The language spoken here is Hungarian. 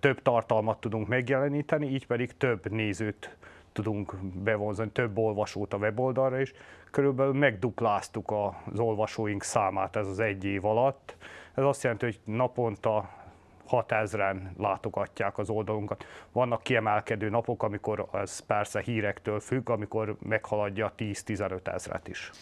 több tartalmat tudunk megjeleníteni, így pedig több nézőt tudunk bevonzani, több olvasót a weboldalra is. Körülbelül megdupláztuk az olvasóink számát ez az egy év alatt. Ez azt jelenti, hogy naponta 6000-en látogatják az oldalunkat. Vannak kiemelkedő napok, amikor ez persze hírektől függ, amikor meghaladja 10-15 ezret is.